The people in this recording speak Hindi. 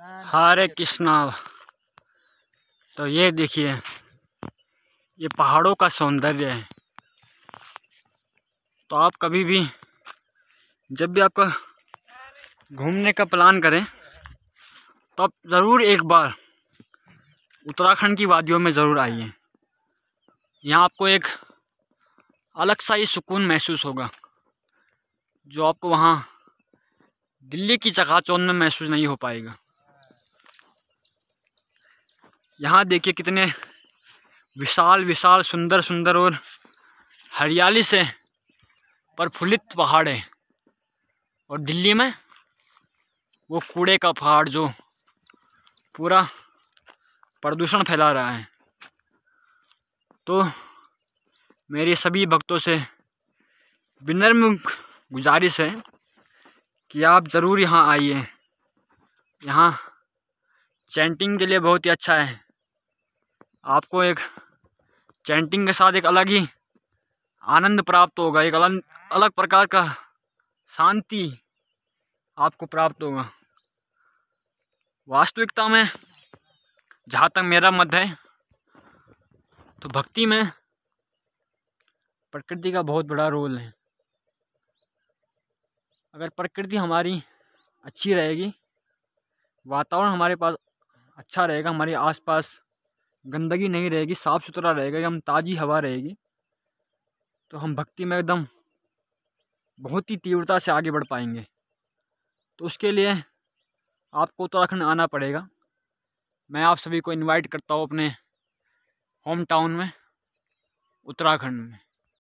हरे कृष्णा तो ये देखिए ये पहाड़ों का सौंदर्य है तो आप कभी भी जब भी आपका घूमने का प्लान करें तो आप ज़रूर एक बार उत्तराखंड की वादियों में ज़रूर आइए यहाँ आपको एक अलग सा ही सुकून महसूस होगा जो आपको वहाँ दिल्ली की चकाचौंध में महसूस नहीं हो पाएगा यहाँ देखिए कितने विशाल विशाल सुंदर सुंदर और हरियाली से प्रफुल्लित पहाड़ है और दिल्ली में वो कूड़े का पहाड़ जो पूरा प्रदूषण फैला रहा है तो मेरे सभी भक्तों से विनम्र गुजारिश है कि आप ज़रूर यहाँ आइए यहाँ चैंटिंग के लिए बहुत ही अच्छा है आपको एक चैंटिंग के साथ एक अलग ही आनंद प्राप्त होगा एक अलग अलग प्रकार का शांति आपको प्राप्त होगा वास्तविकता में जहाँ तक मेरा मत है तो भक्ति में प्रकृति का बहुत बड़ा रोल है अगर प्रकृति हमारी अच्छी रहेगी वातावरण हमारे पास अच्छा रहेगा हमारे आसपास गंदगी नहीं रहेगी साफ़ सुथरा रहेगा एकदम ताज़ी हवा रहेगी तो हम भक्ति में एकदम बहुत ही तीव्रता से आगे बढ़ पाएंगे तो उसके लिए आपको उत्तराखंड आना पड़ेगा मैं आप सभी को इनवाइट करता हूँ अपने होम टाउन में उत्तराखंड में